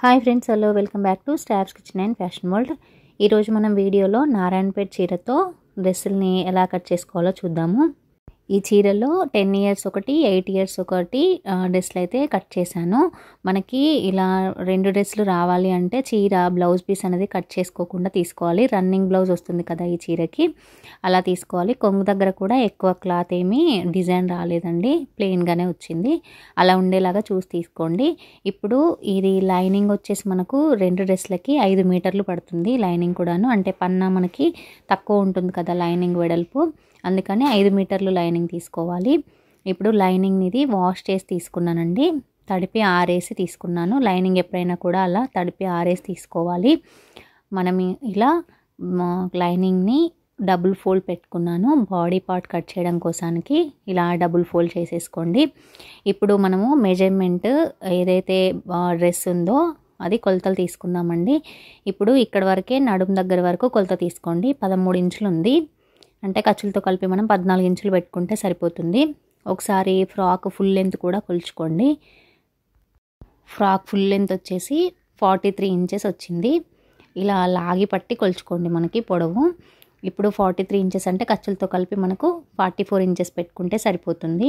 hi friends hello welcome back to staff's kitchen and fashion world ఈరోజు మనం వీడియోలో నారాయణపేట చీరతో డ్రెస్సుల్ని ఎలా కట్ చేసుకోవాలో చూద్దాము ఈ చీరలో టెన్ ఇయర్స్ ఒకటి ఎయిట్ ఇయర్స్ ఒకటి డ్రెస్లు అయితే కట్ చేశాను మనకి ఇలా రెండు డ్రెస్లు రావాలి అంటే చీర బ్లౌజ్ పీస్ అనేది కట్ చేసుకోకుండా తీసుకోవాలి రన్నింగ్ బ్లౌజ్ వస్తుంది కదా ఈ చీరకి అలా తీసుకోవాలి కొంగు దగ్గర కూడా ఎక్కువ క్లాత్ ఏమీ డిజైన్ రాలేదండి ప్లెయిన్గానే వచ్చింది అలా ఉండేలాగా చూసి తీసుకోండి ఇప్పుడు ఇది లైనింగ్ వచ్చేసి మనకు రెండు డ్రెస్లకి ఐదు మీటర్లు పడుతుంది లైనింగ్ కూడాను అంటే పన్నా మనకి తక్కువ ఉంటుంది కదా లైనింగ్ వెడల్పు అందుకని ఐదు మీటర్లు లైనింగ్ తీసుకోవాలి ఇప్పుడు లైనింగ్ ఇది వాష్ చేసి తీసుకున్నానండి తడిపి ఆరేసి తీసుకున్నాను లైనింగ్ ఎప్పుడైనా కూడా అలా తడిపి ఆరేసి తీసుకోవాలి మనం ఇలా లైనింగ్ని డబుల్ ఫోల్డ్ పెట్టుకున్నాను బాడీ పార్ట్ కట్ చేయడం కోసానికి ఇలా డబుల్ ఫోల్డ్ చేసేసుకోండి ఇప్పుడు మనము మెజర్మెంట్ ఏదైతే డ్రెస్ ఉందో అది కొలతలు తీసుకుందామండి ఇప్పుడు ఇక్కడ వరకే నడుము దగ్గర వరకు కొలత తీసుకోండి పదమూడు ఇంచులు ఉంది అంటే ఖర్చులతో కలిపి మనం పద్నాలుగు ఇంచులు పెట్టుకుంటే సరిపోతుంది ఒకసారి ఫ్రాక్ ఫుల్ లెంత్ కూడా కొలుచుకోండి ఫ్రాక్ ఫుల్ లెంత్ వచ్చేసి ఫార్టీ త్రీ ఇంచెస్ వచ్చింది ఇలా లాగి పట్టి కొలుచుకోండి మనకి పొడవు ఇప్పుడు ఫార్టీ త్రీ ఇంచెస్ అంటే ఖర్చులతో కలిపి మనకు ఫార్టీ ఫోర్ ఇంచెస్ పెట్టుకుంటే సరిపోతుంది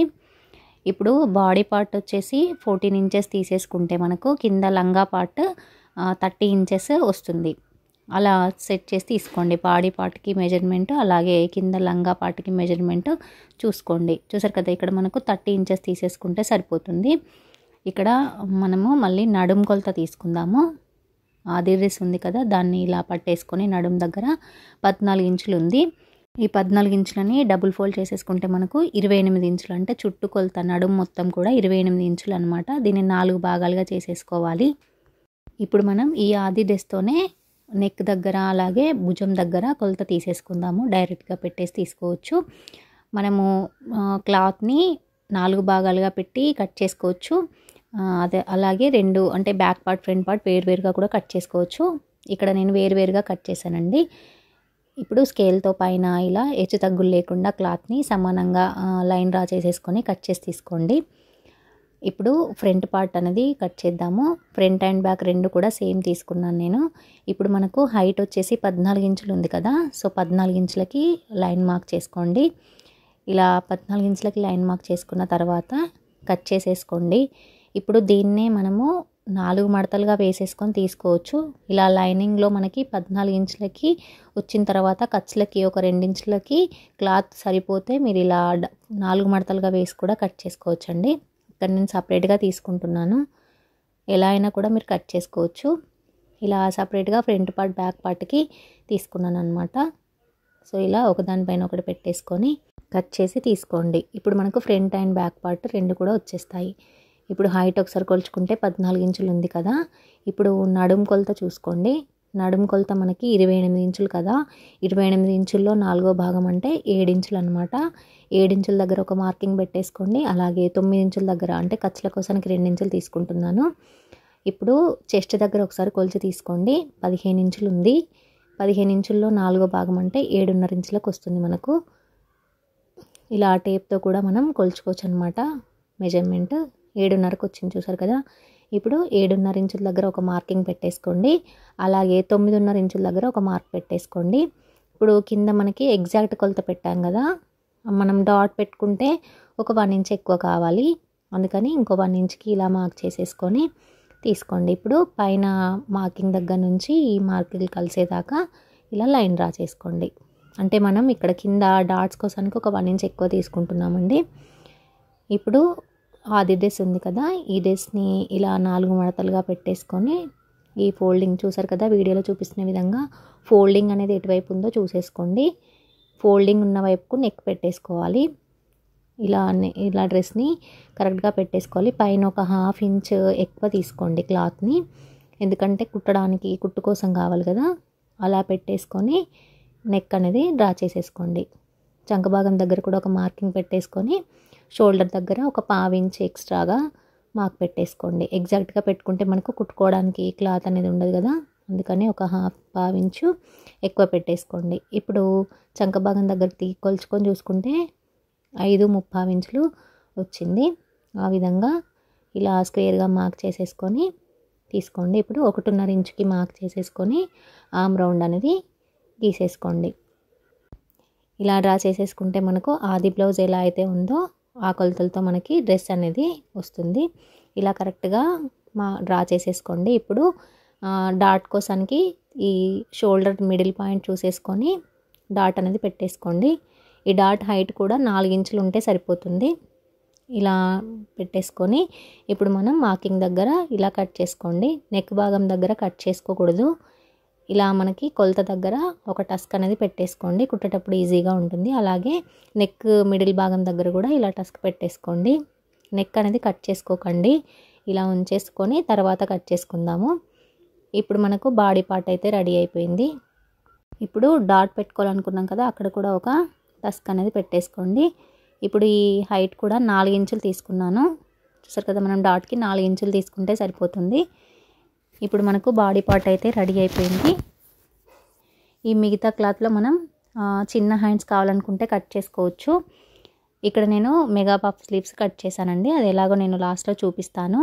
ఇప్పుడు బాడీ పార్ట్ వచ్చేసి ఫోర్టీన్ ఇంచెస్ తీసేసుకుంటే మనకు కింద లంగా పార్ట్ థర్టీ ఇంచెస్ వస్తుంది అలా సెట్ చేసి తీసుకోండి బాడీ పార్ట్కి మెజర్మెంట్ అలాగే కింద లంగా పార్ట్కి మెజర్మెంట్ చూసుకోండి చూసారు కదా ఇక్కడ మనకు థర్టీ ఇంచెస్ తీసేసుకుంటే సరిపోతుంది ఇక్కడ మనము మళ్ళీ నడుము కొలత తీసుకుందాము ఆదిర్రిస్ ఉంది కదా దాన్ని ఇలా పట్టేసుకొని నడుం దగ్గర పద్నాలుగు ఇంచులు ఉంది ఈ పద్నాలుగు ఇంచులని డబుల్ ఫోల్డ్ చేసేసుకుంటే మనకు ఇరవై ఎనిమిది ఇంచులు అంటే చుట్టూ కొలత నడుము మొత్తం కూడా ఇరవై ఎనిమిది ఇంచులు అనమాట దీన్ని నాలుగు భాగాలుగా చేసేసుకోవాలి ఇప్పుడు మనం ఈ ఆది డ్రెస్తోనే నెక్ దగ్గర అలాగే భుజం దగ్గర కొలత తీసేసుకుందాము డైరెక్ట్గా పెట్టేసి తీసుకోవచ్చు మనము క్లాత్ని నాలుగు భాగాలుగా పెట్టి కట్ చేసుకోవచ్చు అదే అలాగే రెండు అంటే బ్యాక్ పార్ట్ ఫ్రంట్ పార్ట్ వేరువేరుగా కూడా కట్ చేసుకోవచ్చు ఇక్కడ నేను వేరువేరుగా కట్ చేశానండి ఇప్పుడు స్కేల్తో పైన ఇలా హెచ్చు తగ్గులు లేకుండా క్లాత్ని సమానంగా లైన్ డ్రా చేసేసుకొని కట్ చేసి తీసుకోండి ఇప్పుడు ఫ్రంట్ పార్ట్ అనేది కట్ చేద్దాము ఫ్రంట్ అండ్ బ్యాక్ రెండు కూడా సేమ్ తీసుకున్నాను నేను ఇప్పుడు మనకు హైట్ వచ్చేసి పద్నాలుగు ఇంచులు ఉంది కదా సో పద్నాలుగు ఇంచులకి లైన్ మార్క్ చేసుకోండి ఇలా పద్నాలుగు ఇంచులకి లైన్ మార్క్ చేసుకున్న తర్వాత కట్ చేసేసుకోండి ఇప్పుడు దీన్నే మనము నాలుగు మడతలుగా వేసేసుకొని తీసుకోవచ్చు ఇలా లైనింగ్లో మనకి పద్నాలుగు ఇంచులకి వచ్చిన తర్వాత ఖర్చులకి ఒక ఇంచులకి క్లాత్ సరిపోతే మీరు ఇలా నాలుగు మడతలుగా వేసి కూడా కట్ చేసుకోవచ్చండి ఇక్కడ నేను సపరేట్గా తీసుకుంటున్నాను ఎలా అయినా కూడా మీరు కట్ చేసుకోవచ్చు ఇలా సపరేట్గా ఫ్రంట్ పార్ట్ బ్యాక్ పార్ట్కి తీసుకున్నాను అనమాట సో ఇలా ఒకదానిపైన ఒకటి పెట్టేసుకొని కట్ చేసి తీసుకోండి ఇప్పుడు మనకు ఫ్రంట్ అండ్ బ్యాక్ పార్ట్ రెండు కూడా వచ్చేస్తాయి ఇప్పుడు హైట్ ఒకసారి కొలుచుకుంటే పద్నాలుగు ఇంచులు ఉంది కదా ఇప్పుడు నడుము కొలత చూసుకోండి నడుము కొలత మనకి ఇరవై ఎనిమిది ఇంచులు కదా ఇరవై ఎనిమిది ఇంచుల్లో నాలుగో భాగం అంటే ఏడించులు అనమాట ఏడించుల దగ్గర ఒక మార్కింగ్ పెట్టేసుకోండి అలాగే తొమ్మిది ఇంచుల దగ్గర అంటే ఖర్చుల కోసానికి రెండు ఇంచులు తీసుకుంటున్నాను ఇప్పుడు చెస్ట్ దగ్గర ఒకసారి కొలిచి తీసుకోండి పదిహేను ఇంచులు ఉంది పదిహేను ఇంచుల్లో నాలుగో భాగం అంటే ఏడున్నర ఇంచులకు వస్తుంది మనకు ఇలా టేప్తో కూడా మనం కొలుచుకోవచ్చు అనమాట మెజర్మెంట్ ఏడున్నరకు వచ్చింది చూసారు కదా ఇప్పుడు ఏడున్నర ఇంచుల దగ్గర ఒక మార్కింగ్ పెట్టేసుకోండి అలాగే తొమ్మిదిన్నర ఇంచుల దగ్గర ఒక మార్క్ పెట్టేసుకోండి ఇప్పుడు కింద మనకి ఎగ్జాక్ట్ కొలత పెట్టాం కదా మనం డాట్ పెట్టుకుంటే ఒక వన్ ఇంచ్ ఎక్కువ కావాలి అందుకని ఇంకో వన్ ఇంచ్కి ఇలా మార్క్ చేసేసుకొని తీసుకోండి ఇప్పుడు పైన మార్కింగ్ దగ్గర నుంచి ఈ మార్కులు కలిసేదాకా ఇలా లైన్ డ్రా చేసుకోండి అంటే మనం ఇక్కడ కింద డాట్స్ కోసానికి ఒక వన్ ఇంచ్ ఎక్కువ తీసుకుంటున్నామండి ఇప్పుడు ఆది డ్రెస్ ఉంది కదా ఈ డ్రెస్ని ఇలా నాలుగు మడతలుగా పెట్టేసుకొని ఈ ఫోల్డింగ్ చూసారు కదా వీడియోలో చూపిస్తున్న విధంగా ఫోల్డింగ్ అనేది ఎటువైపు ఉందో చూసేసుకోండి ఫోల్డింగ్ ఉన్న వైపుకు నెక్ పెట్టేసుకోవాలి ఇలా ఇలా డ్రెస్ని కరెక్ట్గా పెట్టేసుకోవాలి పైన ఒక హాఫ్ ఇంచ్ ఎక్కువ తీసుకోండి క్లాత్ని ఎందుకంటే కుట్టడానికి కుట్టు కోసం కావాలి కదా అలా పెట్టేసుకొని నెక్ అనేది డ్రా చేసేసుకోండి చంకభాగం దగ్గర కూడా ఒక మార్కింగ్ పెట్టేసుకొని షోల్డర్ దగ్గర ఒక పావించి ఎక్స్ట్రాగా మాకు పెట్టేసుకోండి ఎగ్జాక్ట్గా పెట్టుకుంటే మనకు కుట్టుకోవడానికి క్లాత్ అనేది ఉండదు కదా అందుకని ఒక హాఫ్ పావించు ఎక్కువ పెట్టేసుకోండి ఇప్పుడు చంక భాగం దగ్గర తీ కొలుచుకొని చూసుకుంటే ఐదు ఇంచులు వచ్చింది ఆ విధంగా ఇలా స్క్వేర్గా మార్క్ చేసేసుకొని తీసుకోండి ఇప్పుడు ఒకటిన్నర ఇంచుకి మార్క్ చేసేసుకొని ఆమ్ రౌండ్ అనేది గీసేసుకోండి ఇలా డ్రా చేసేసుకుంటే మనకు ఆది బ్లౌజ్ ఎలా అయితే ఉందో ఆ కొలతలతో మనకి డ్రెస్ అనేది వస్తుంది ఇలా కరెక్ట్గా మా డ్రా చేసేసుకోండి ఇప్పుడు డాట్ కోసానికి ఈ షోల్డర్ మిడిల్ పాయింట్ చూసేసుకొని డాట్ అనేది పెట్టేసుకోండి ఈ డాట్ హైట్ కూడా నాలుగు ఇంచులు ఉంటే సరిపోతుంది ఇలా పెట్టేసుకొని ఇప్పుడు మనం మార్కింగ్ దగ్గర ఇలా కట్ చేసుకోండి నెక్ భాగం దగ్గర కట్ చేసుకోకూడదు ఇలా మనకి కొలత దగ్గర ఒక టస్క్ అనేది పెట్టేసుకోండి కుట్టేటప్పుడు ఈజీగా ఉంటుంది అలాగే నెక్ మిడిల్ భాగం దగ్గర కూడా ఇలా టస్క్ పెట్టేసుకోండి నెక్ అనేది కట్ చేసుకోకండి ఇలా ఉంచేసుకొని తర్వాత కట్ చేసుకుందాము ఇప్పుడు మనకు బాడీ పార్ట్ అయితే రెడీ అయిపోయింది ఇప్పుడు డాట్ పెట్టుకోవాలనుకున్నాం కదా అక్కడ కూడా ఒక టస్క్ అనేది పెట్టేసుకోండి ఇప్పుడు ఈ హైట్ కూడా నాలుగు ఇంచులు తీసుకున్నాను చూసారు కదా మనం డాట్కి నాలుగు ఇంచులు తీసుకుంటే సరిపోతుంది ఇప్పుడు మనకు బాడీ పార్ట్ అయితే రెడీ అయిపోయింది ఈ మిగతా క్లాత్లో మనం చిన్న హ్యాండ్స్ కావాలనుకుంటే కట్ చేసుకోవచ్చు ఇక్కడ నేను మెగా పఫ్ స్లీవ్స్ కట్ చేశానండి అది ఎలాగో నేను లాస్ట్లో చూపిస్తాను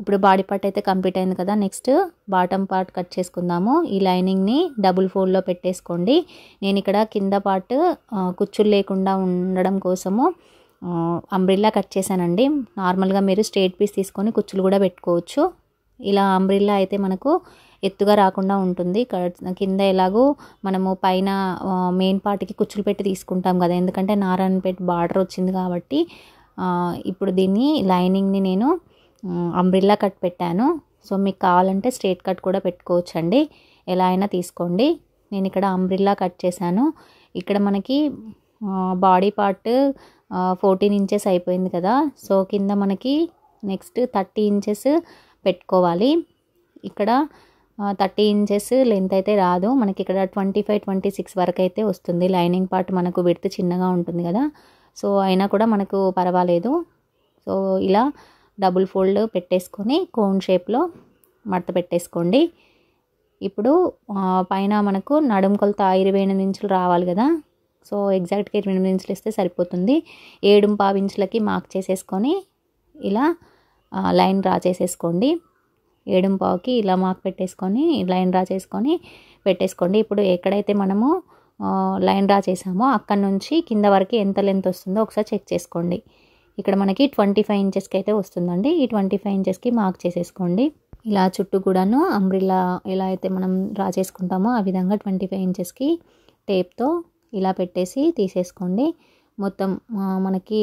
ఇప్పుడు బాడీ పార్ట్ అయితే కంప్లీట్ అయింది కదా నెక్స్ట్ బాటమ్ పార్ట్ కట్ చేసుకుందాము ఈ లైనింగ్ని డబుల్ ఫోల్డ్లో పెట్టేసుకోండి నేను ఇక్కడ కింద పార్ట్ కుచ్చులు లేకుండా ఉండడం కోసము అంబ్రిల్లా కట్ చేశానండి నార్మల్గా మీరు స్ట్రేట్ పీస్ తీసుకొని కుచ్చులు కూడా పెట్టుకోవచ్చు ఇలా అంబ్రిల్లా అయితే మనకు ఎత్తుగా రాకుండా ఉంటుంది కింద ఎలాగో మనము పైన మెయిన్ పార్ట్కి కుచ్చులు పెట్టి తీసుకుంటాం కదా ఎందుకంటే నారాయణ పెట్టి బార్డర్ వచ్చింది కాబట్టి ఇప్పుడు దీన్ని లైనింగ్ని నేను అంబ్రిల్లా కట్ పెట్టాను సో మీకు కావాలంటే స్ట్రేట్ కట్ కూడా పెట్టుకోవచ్చండి ఎలా అయినా తీసుకోండి నేను ఇక్కడ అంబ్రిల్లా కట్ చేశాను ఇక్కడ మనకి బాడీ పార్ట్ ఫోర్టీన్ ఇంచెస్ అయిపోయింది కదా సో కింద మనకి నెక్స్ట్ థర్టీ ఇంచెస్ పెట్టుకోవాలి ఇక్కడ థర్టీ ఇంచెస్ లెంత్ అయితే రాదు మనకి ఇక్కడ ట్వంటీ ఫైవ్ ట్వంటీ సిక్స్ వరకు అయితే వస్తుంది లైనింగ్ పార్ట్ మనకు విడితే చిన్నగా ఉంటుంది కదా సో అయినా కూడా మనకు పర్వాలేదు సో ఇలా డబుల్ ఫోల్డ్ పెట్టేసుకొని కోన్ షేప్లో మడత పెట్టేసుకోండి ఇప్పుడు పైన మనకు నడుము కొలత ఇరవై ఎనిమిది ఇంచులు రావాలి కదా సో ఎగ్జాక్ట్గా ఇరవై ఎనిమిది ఇంచులు ఇస్తే సరిపోతుంది ఏడు పావు ఇంచులకి మార్క్ చేసేసుకొని ఇలా లైన్ డ్రా చేసేసుకోండి ఏడుంపావుకి ఇలా మార్క్ పెట్టేసుకొని లైన్ డ్రా చేసుకొని పెట్టేసుకోండి ఇప్పుడు ఎక్కడైతే మనము లైన్ డ్రా చేసామో అక్కడ నుంచి కింద వరకు ఎంత లెంత్ వస్తుందో ఒకసారి చెక్ చేసుకోండి ఇక్కడ మనకి ట్వంటీ ఫైవ్ ఇంచెస్కి అయితే వస్తుందండి ఈ ట్వంటీ ఫైవ్ ఇంచెస్కి మార్క్ చేసేసుకోండి ఇలా చుట్టూ కూడాను అంబ్రిల్లా ఎలా అయితే మనం డ్రా చేసుకుంటామో ఆ విధంగా ట్వంటీ ఫైవ్ ఇంచెస్కి టేప్తో ఇలా పెట్టేసి తీసేసుకోండి మొత్తం మనకి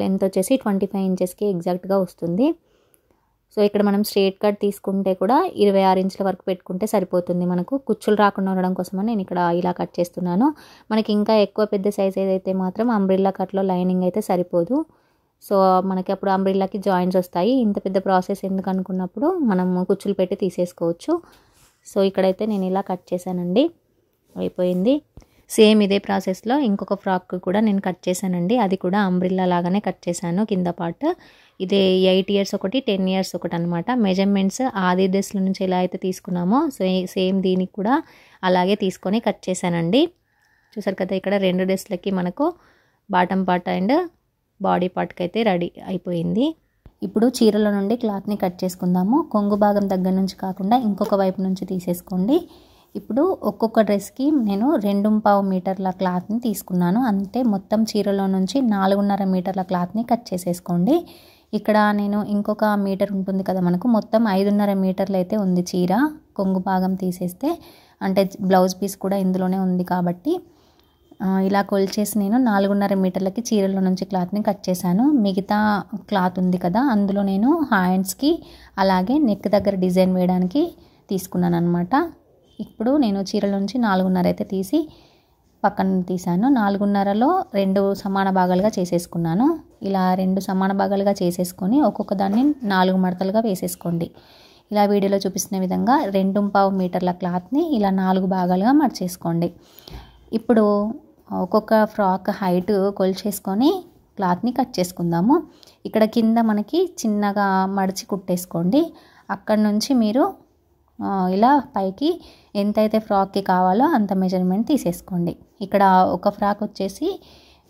లెంత్ వచ్చేసి ట్వంటీ ఫైవ్ ఇంచెస్కి ఎగ్జాక్ట్గా వస్తుంది సో ఇక్కడ మనం స్ట్రేట్ కట్ తీసుకుంటే కూడా ఇరవై ఆరు ఇంచుల వరకు పెట్టుకుంటే సరిపోతుంది మనకు కుచ్చులు రాకుండా ఉండడం కోసమని నేను ఇక్కడ ఇలా కట్ చేస్తున్నాను మనకి ఇంకా ఎక్కువ పెద్ద సైజ్ ఏదైతే మాత్రం అంబ్రిల్లా కట్లో లైనింగ్ అయితే సరిపోదు సో మనకి అప్పుడు అంబ్రిల్లాకి జాయింట్స్ వస్తాయి ఇంత పెద్ద ప్రాసెస్ ఎందుకు అనుకున్నప్పుడు మనం కుచ్చులు పెట్టి తీసేసుకోవచ్చు సో ఇక్కడైతే నేను ఇలా కట్ చేశానండి అయిపోయింది సేమ్ ఇదే ప్రాసెస్లో ఇంకొక ఫ్రాక్ కూడా నేను కట్ చేశానండి అది కూడా అంబ్రిల్లా లాగానే కట్ చేశాను కింద పార్ట్ ఇది ఎయిట్ ఇయర్స్ ఒకటి టెన్ ఇయర్స్ ఒకటి అనమాట మెజర్మెంట్స్ ఆది డ్రెస్ల నుంచి ఎలా అయితే తీసుకున్నామో సేమ్ దీనికి కూడా అలాగే తీసుకొని కట్ చేశానండి చూసారు కదా ఇక్కడ రెండు డ్రెస్లకి మనకు బాటమ్ పార్ట్ అండ్ బాడీ పార్ట్కి అయితే రెడీ అయిపోయింది ఇప్పుడు చీరలో నుండి క్లాత్ని కట్ చేసుకుందాము కొంగు భాగం దగ్గర నుంచి కాకుండా ఇంకొక వైపు నుంచి తీసేసుకోండి ఇప్పుడు ఒక్కొక్క డ్రెస్కి నేను రెండు పావు మీటర్ల క్లాత్ని తీసుకున్నాను అంటే మొత్తం చీరలో నుంచి నాలుగున్నర మీటర్ల క్లాత్ని కట్ చేసేసుకోండి ఇక్కడ నేను ఇంకొక మీటర్ ఉంటుంది కదా మనకు మొత్తం ఐదున్నర మీటర్లు అయితే ఉంది చీర కొంగు భాగం తీసేస్తే అంటే బ్లౌజ్ పీస్ కూడా ఇందులోనే ఉంది కాబట్టి ఇలా కొలిచేసి నేను నాలుగున్నర మీటర్లకి చీరలో నుంచి క్లాత్ని కట్ చేశాను మిగతా క్లాత్ ఉంది కదా అందులో నేను హ్యాండ్స్కి అలాగే నెక్ దగ్గర డిజైన్ వేయడానికి తీసుకున్నాను అనమాట ఇప్పుడు నేను చీరల నుంచి నాలుగున్నర అయితే తీసి పక్కన తీసాను నాలుగున్నరలో రెండు సమాన భాగాలుగా చేసేసుకున్నాను ఇలా రెండు సమాన భాగాలుగా చేసేసుకొని ఒక్కొక్క దాన్ని నాలుగు మడతలుగా వేసేసుకోండి ఇలా వీడియోలో చూపిస్తున్న విధంగా రెండు పావు మీటర్ల క్లాత్ని ఇలా నాలుగు భాగాలుగా మడిచేసుకోండి ఇప్పుడు ఒక్కొక్క ఫ్రాక్ హైట్ కొలిచేసుకొని క్లాత్ని కట్ చేసుకుందాము ఇక్కడ కింద మనకి చిన్నగా మడిచి కుట్టేసుకోండి అక్కడ నుంచి మీరు ఇలా పైకి ఎంతైతే ఫ్రాక్కి కావాలో అంత మెజర్మెంట్ తీసేసుకోండి ఇక్కడ ఒక ఫ్రాక్ వచ్చేసి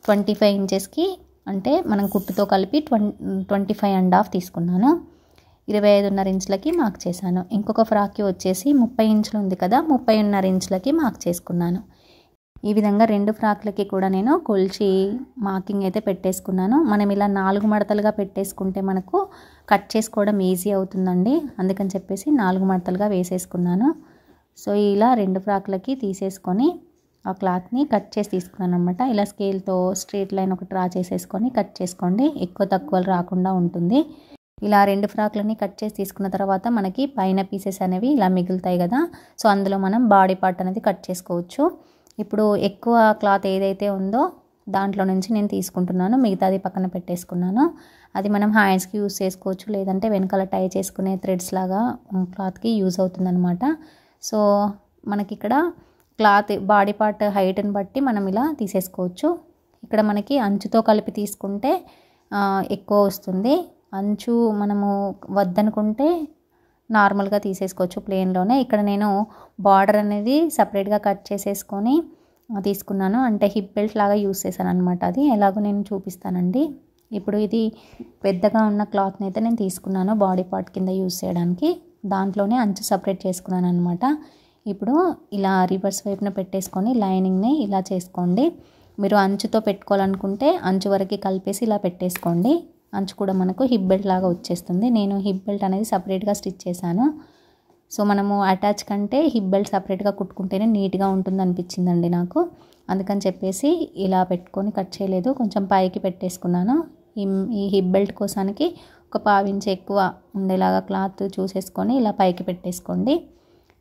ట్వంటీ ఫైవ్ ఇంచెస్కి అంటే మనం కుట్టుతో కలిపి ట్వంటీ ఫైవ్ అండ్ హాఫ్ తీసుకున్నాను ఇరవై ఐదున్నర ఇంచులకి మార్క్ చేశాను ఇంకొక ఫ్రాక్కి వచ్చేసి ముప్పై ఇంచులు ఉంది కదా ముప్పై ఉన్నర ఇంచులకి మార్క్ చేసుకున్నాను ఈ విధంగా రెండు ఫ్రాక్లకి కూడా నేను కొల్చి మార్కింగ్ అయితే పెట్టేసుకున్నాను మనం ఇలా నాలుగు మడతలుగా పెట్టేసుకుంటే మనకు కట్ చేసుకోవడం ఈజీ అవుతుందండి అందుకని చెప్పేసి నాలుగు మడతలుగా వేసేసుకున్నాను సో ఇలా రెండు ఫ్రాక్లకి తీసేసుకొని ఆ క్లాత్ని కట్ చేసి తీసుకున్నాను అనమాట ఇలా స్కేల్తో స్ట్రేట్ లైన్ ఒకటి డ్రా చేసేసుకొని కట్ చేసుకోండి ఎక్కువ తక్కువలు రాకుండా ఉంటుంది ఇలా రెండు ఫ్రాక్లని కట్ చేసి తీసుకున్న తర్వాత మనకి పైన పీసెస్ అనేవి ఇలా మిగులుతాయి కదా సో అందులో మనం బాడీ పార్ట్ అనేది కట్ చేసుకోవచ్చు ఇప్పుడు ఎక్కువ క్లాత్ ఏదైతే ఉందో దాంట్లో నుంచి నేను తీసుకుంటున్నాను మిగతాది పక్కన పెట్టేసుకున్నాను అది మనం హ్యాండ్స్కి యూస్ చేసుకోవచ్చు లేదంటే వెనకాల టై చేసుకునే థ్రెడ్స్ లాగా క్లాత్కి యూజ్ అవుతుందన్నమాట సో మనకి ఇక్కడ క్లాత్ బాడీ పార్ట్ హైట్ని బట్టి మనం ఇలా తీసేసుకోవచ్చు ఇక్కడ మనకి అంచుతో కలిపి తీసుకుంటే ఎక్కువ వస్తుంది అంచు మనము వద్దనుకుంటే నార్మల్గా తీసేసుకోవచ్చు ప్లెయిన్లోనే ఇక్కడ నేను బార్డర్ అనేది సపరేట్గా కట్ చేసేసుకొని తీసుకున్నాను అంటే హిప్ బెల్ట్ లాగా యూస్ చేశాను అనమాట అది ఎలాగో నేను చూపిస్తానండి ఇప్పుడు ఇది పెద్దగా ఉన్న క్లాత్ని అయితే నేను తీసుకున్నాను బాడీ పార్ట్ కింద యూస్ చేయడానికి దాంట్లోనే అంచు సపరేట్ చేసుకున్నాను అనమాట ఇప్పుడు ఇలా రివర్స్ వైపున పెట్టేసుకొని లైనింగ్ని ఇలా చేసుకోండి మీరు అంచుతో పెట్టుకోవాలనుకుంటే అంచు వరకు కలిపేసి ఇలా పెట్టేసుకోండి అంచు కూడా మనకు హిప్ బెల్ట్ లాగా వచ్చేస్తుంది నేను హిప్ బెల్ట్ అనేది సపరేట్గా స్టిచ్ చేశాను సో మనము అటాచ్ కంటే హిప్ బెల్ట్ సపరేట్గా కుట్టుకుంటేనే నీట్గా ఉంటుంది అనిపించిందండి నాకు అందుకని చెప్పేసి ఇలా పెట్టుకొని కట్ చేయలేదు కొంచెం పైకి పెట్టేసుకున్నాను ఈ హిప్ బెల్ట్ కోసానికి ఒక పావించి ఎక్కువ ఉండేలాగా క్లాత్ చూసేసుకొని ఇలా పైకి పెట్టేసుకోండి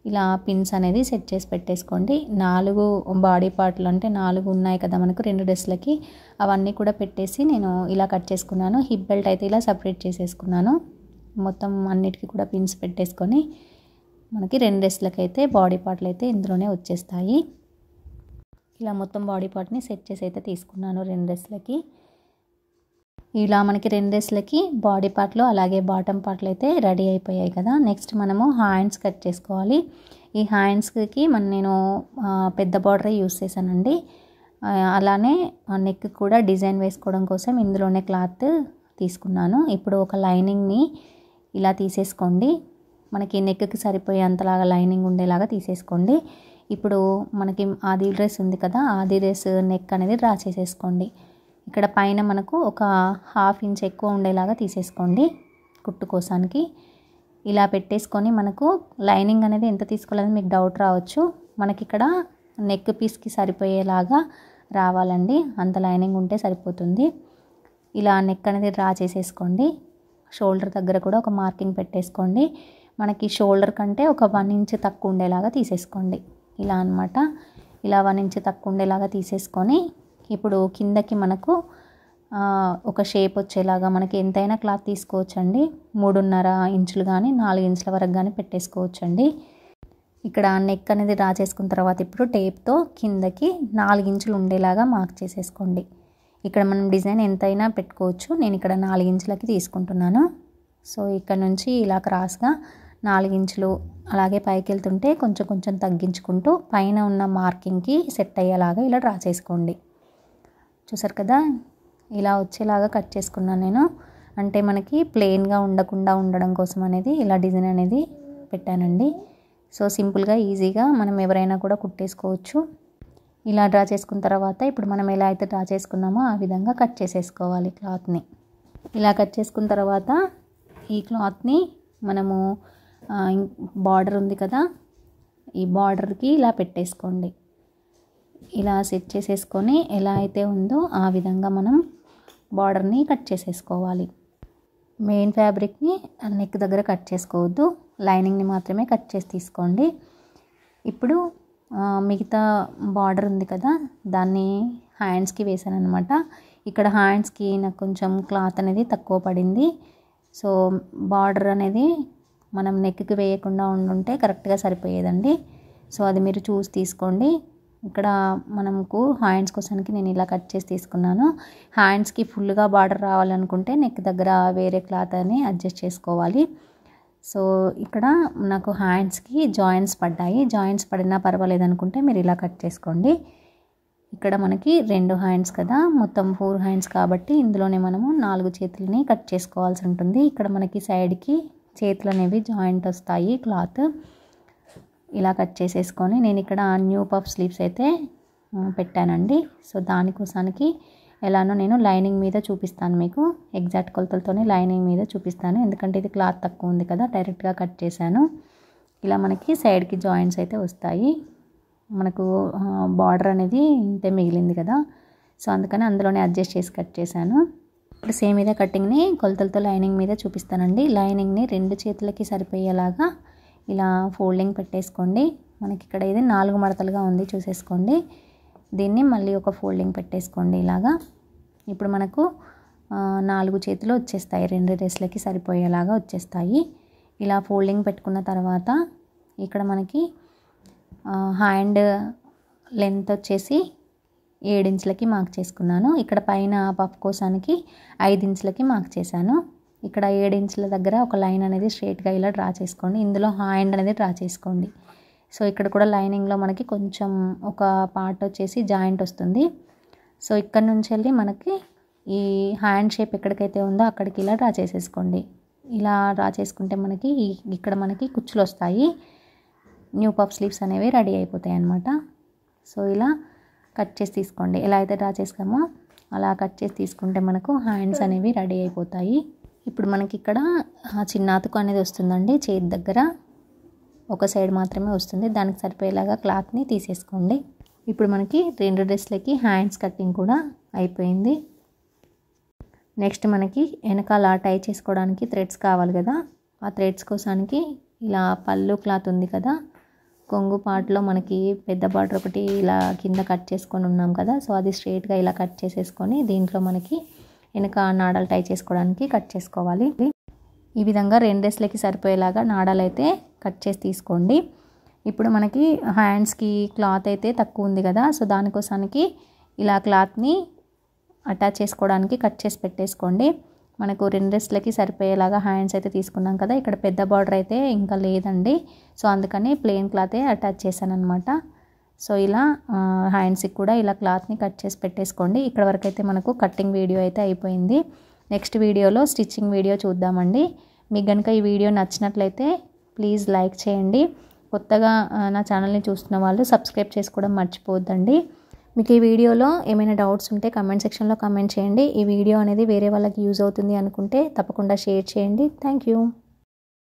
ఇలా పిన్స్ అనేది సెట్ చేసి పెట్టేసుకోండి నాలుగు బాడీ పార్ట్లు అంటే నాలుగు ఉన్నాయి కదా మనకు రెండు డ్రెస్లకి అవన్నీ కూడా పెట్టేసి నేను ఇలా కట్ చేసుకున్నాను హిప్ బెల్ట్ అయితే ఇలా సపరేట్ చేసేసుకున్నాను మొత్తం అన్నిటికీ కూడా పిన్స్ పెట్టేసుకొని మనకి రెండు డ్రెస్లకి అయితే బాడీ పార్ట్లు అయితే ఇందులోనే వచ్చేస్తాయి ఇలా మొత్తం బాడీ పార్ట్ని సెట్ చేసి అయితే తీసుకున్నాను రెండు డ్రెస్లకి ఇలా మనకి రెండు డ్రెస్లకి బాడీ పార్ట్లు అలాగే బాటమ్ పార్ట్లు అయితే రెడీ అయిపోయాయి కదా నెక్స్ట్ మనము హ్యాండ్స్ కట్ చేసుకోవాలి ఈ హ్యాండ్స్కి మన నేను పెద్ద బార్డరే యూస్ చేశానండి అలానే నెక్ కూడా డిజైన్ వేసుకోవడం కోసం ఇందులోనే క్లాత్ తీసుకున్నాను ఇప్పుడు ఒక లైనింగ్ని ఇలా తీసేసుకోండి మనకి నెక్కి సరిపోయే అంతలాగా లైనింగ్ ఉండేలాగా తీసేసుకోండి ఇప్పుడు మనకి ఆది డ్రెస్ ఉంది కదా ఆది డ్రెస్ నెక్ అనేది డ్రా చేసేసుకోండి ఇక్కడ పైన మనకు ఒక హాఫ్ ఇంచ్ ఎక్కువ ఉండేలాగా తీసేసుకోండి కుట్టు కోసానికి ఇలా పెట్టేసుకొని మనకు లైనింగ్ అనేది ఎంత తీసుకోవాలని మీకు డౌట్ రావచ్చు మనకి ఇక్కడ నెక్ పీస్కి సరిపోయేలాగా రావాలండి అంత లైనింగ్ ఉంటే సరిపోతుంది ఇలా నెక్ అనేది డ్రా చేసేసుకోండి షోల్డర్ దగ్గర కూడా ఒక మార్కింగ్ పెట్టేసుకోండి మనకి షోల్డర్ కంటే ఒక వన్ ఇంచ్ తక్కువ ఉండేలాగా తీసేసుకోండి ఇలా అనమాట ఇలా వన్ ఇంచ్ తక్కువ ఉండేలాగా తీసేసుకొని ఇప్పుడు కిందకి మనకు ఒక షేప్ వచ్చేలాగా మనకి ఎంతైనా క్లాత్ తీసుకోవచ్చండి మూడున్నర ఇంచులు కానీ నాలుగు ఇంచుల వరకు కానీ పెట్టేసుకోవచ్చు అండి ఇక్కడ నెక్ అనేది డ్రా చేసుకున్న తర్వాత ఇప్పుడు టేప్తో కిందకి నాలుగు ఇంచులు ఉండేలాగా మార్క్ చేసేసుకోండి ఇక్కడ మనం డిజైన్ ఎంతైనా పెట్టుకోవచ్చు నేను ఇక్కడ నాలుగు ఇంచులకి తీసుకుంటున్నాను సో ఇక్కడ నుంచి ఇలా క్రాస్గా ఇంచులు అలాగే పైకి వెళ్తుంటే కొంచెం కొంచెం తగ్గించుకుంటూ పైన ఉన్న మార్కింగ్కి సెట్ అయ్యేలాగా ఇలా డ్రా చేసుకోండి చూసారు కదా ఇలా వచ్చేలాగా కట్ చేసుకున్నాను నేను అంటే మనకి ప్లెయిన్గా ఉండకుండా ఉండడం కోసం అనేది ఇలా డిజైన్ అనేది పెట్టానండి సో సింపుల్గా ఈజీగా మనం ఎవరైనా కూడా కుట్టేసుకోవచ్చు ఇలా డ్రా చేసుకున్న తర్వాత ఇప్పుడు మనం ఎలా అయితే డ్రా చేసుకున్నామో ఆ విధంగా కట్ చేసేసుకోవాలి క్లాత్ని ఇలా కట్ చేసుకున్న తర్వాత ఈ క్లాత్ని మనము బార్డర్ ఉంది కదా ఈ బార్డర్కి ఇలా పెట్టేసుకోండి ఇలా సెట్ చేసేసుకొని ఎలా అయితే ఉందో ఆ విధంగా మనం బార్డర్ని కట్ చేసేసుకోవాలి మెయిన్ ఫ్యాబ్రిక్ని నెక్ దగ్గర కట్ చేసుకోవద్దు లైనింగ్ని మాత్రమే కట్ చేసి తీసుకోండి ఇప్పుడు మిగతా బార్డర్ ఉంది కదా దాన్ని హ్యాండ్స్కి వేసాను అనమాట ఇక్కడ హ్యాండ్స్కి నాకు కొంచెం క్లాత్ అనేది తక్కువ పడింది సో బార్డర్ అనేది మనం నెక్కి వేయకుండా ఉండుంటే కరెక్ట్గా సరిపోయేదండి సో అది మీరు చూసి తీసుకోండి ఇక్కడ మనకు హ్యాండ్స్ కోసానికి నేను ఇలా కట్ చేసి తీసుకున్నాను హ్యాండ్స్కి ఫుల్గా బార్డర్ రావాలనుకుంటే నెక్ దగ్గర వేరే క్లాత్ అని అడ్జస్ట్ చేసుకోవాలి సో ఇక్కడ నాకు హ్యాండ్స్కి జాయింట్స్ పడ్డాయి జాయింట్స్ పడినా పర్వాలేదు అనుకుంటే మీరు ఇలా కట్ చేసుకోండి ఇక్కడ మనకి రెండు హ్యాండ్స్ కదా మొత్తం ఫోర్ హ్యాండ్స్ కాబట్టి ఇందులోనే మనము నాలుగు చేతులని కట్ చేసుకోవాల్సి ఉంటుంది ఇక్కడ మనకి సైడ్కి చేతులు అనేవి జాయింట్ వస్తాయి క్లాత్ ఇలా కట్ చేసేసుకొని నేను ఇక్కడ న్యూ పఫ్ స్లీవ్స్ అయితే పెట్టానండి సో దానికోసానికి ఎలానో నేను లైనింగ్ మీద చూపిస్తాను మీకు ఎగ్జాక్ట్ కొలతలతోనే లైనింగ్ మీద చూపిస్తాను ఎందుకంటే ఇది క్లాత్ తక్కువ ఉంది కదా డైరెక్ట్గా కట్ చేశాను ఇలా మనకి సైడ్కి జాయింట్స్ అయితే వస్తాయి మనకు బార్డర్ అనేది ఇంతే మిగిలింది కదా సో అందుకని అందులోనే అడ్జస్ట్ చేసి కట్ చేశాను ఇప్పుడు సేమ్ ఇదే కటింగ్ని కొలతలతో లైనింగ్ మీద చూపిస్తానండి లైనింగ్ని రెండు చేతులకి సరిపోయేలాగా ఇలా ఫోల్డింగ్ పెట్టేసుకోండి మనకి ఇక్కడ ఇది నాలుగు మడతలుగా ఉంది చూసేసుకోండి దీన్ని మళ్ళీ ఒక ఫోల్డింగ్ పెట్టేసుకోండి ఇలాగా ఇప్పుడు మనకు నాలుగు చేతులు వచ్చేస్తాయి రెండు డ్రెస్లకి సరిపోయేలాగా వచ్చేస్తాయి ఇలా ఫోల్డింగ్ పెట్టుకున్న తర్వాత ఇక్కడ మనకి హ్యాండ్ లెంత్ వచ్చేసి ఏడించులకి మార్క్ చేసుకున్నాను ఇక్కడ పైన పప్పు కోసానికి ఐదు ఇంచులకి మార్క్ చేశాను ఇక్కడ ఏడించుల దగ్గర ఒక లైన్ అనేది స్ట్రేట్గా ఇలా డ్రా చేసుకోండి ఇందులో హ్యాండ్ అనేది డ్రా చేసుకోండి సో ఇక్కడ కూడా లైనింగ్లో మనకి కొంచెం ఒక పార్ట్ వచ్చేసి జాయింట్ వస్తుంది సో ఇక్కడ నుంచి వెళ్ళి మనకి ఈ హ్యాండ్ షేప్ ఎక్కడికైతే ఉందో అక్కడికి ఇలా డ్రా చేసేసుకోండి ఇలా డ్రా చేసుకుంటే మనకి ఇక్కడ మనకి కుచ్చులు వస్తాయి న్యూ పఫ్ స్లీవ్స్ అనేవి రెడీ అయిపోతాయి అనమాట సో ఇలా కట్ చేసి తీసుకోండి ఎలా అయితే డ్రా చేసుకోమో అలా కట్ చేసి తీసుకుంటే మనకు హ్యాండ్స్ అనేవి రెడీ అయిపోతాయి ఇప్పుడు మనకి ఇక్కడ చిన్నాతుకు అనేది వస్తుందండి చేతి దగ్గర ఒక సైడ్ మాత్రమే వస్తుంది దానికి సరిపోయేలాగా క్లాత్ని తీసేసుకోండి ఇప్పుడు మనకి రెండు డ్రెస్లకి హ్యాండ్స్ కటింగ్ కూడా అయిపోయింది నెక్స్ట్ మనకి వెనకాల టై చేసుకోవడానికి థ్రెడ్స్ కావాలి కదా ఆ థ్రెడ్స్ కోసానికి ఇలా పళ్ళు క్లాత్ ఉంది కదా కొంగు పాటలో మనకి పెద్ద బార్డర్ ఒకటి ఇలా కింద కట్ చేసుకొని ఉన్నాం కదా సో అది స్ట్రేట్గా ఇలా కట్ చేసేసుకొని దీంట్లో మనకి వెనుక నాడాలు టై చేసుకోవడానికి కట్ చేసుకోవాలి ఈ విధంగా రెండు డ్రెస్లకి సరిపోయేలాగా నాడాలు అయితే కట్ చేసి తీసుకోండి ఇప్పుడు మనకి హ్యాండ్స్కి క్లాత్ అయితే తక్కువ ఉంది కదా సో దానికోసానికి ఇలా క్లాత్ని అటాచ్ చేసుకోవడానికి కట్ చేసి పెట్టేసుకోండి మనకు రెండు డ్రెస్లకి సరిపోయేలాగా హ్యాండ్స్ అయితే తీసుకున్నాం కదా ఇక్కడ పెద్ద బార్డర్ అయితే ఇంకా లేదండి సో అందుకని ప్లెయిన్ క్లాతే అటాచ్ చేశాను అనమాట సో ఇలా హ్యాండ్స్కి కూడా ఇలా క్లాత్ని కట్ చేసి పెట్టేసుకోండి ఇక్కడ వరకు అయితే మనకు కట్టింగ్ వీడియో అయితే అయిపోయింది నెక్స్ట్ వీడియోలో స్టిచ్చింగ్ వీడియో చూద్దామండి మీకు కనుక ఈ వీడియో నచ్చినట్లయితే ప్లీజ్ లైక్ చేయండి కొత్తగా నా ఛానల్ని చూస్తున్న వాళ్ళు సబ్స్క్రైబ్ చేసుకోవడం మర్చిపోద్దండి మీకు ఈ వీడియోలో ఏమైనా డౌట్స్ ఉంటే కమెంట్ సెక్షన్లో కమెంట్ చేయండి ఈ వీడియో అనేది వేరే వాళ్ళకి యూజ్ అవుతుంది అనుకుంటే తప్పకుండా షేర్ చేయండి థ్యాంక్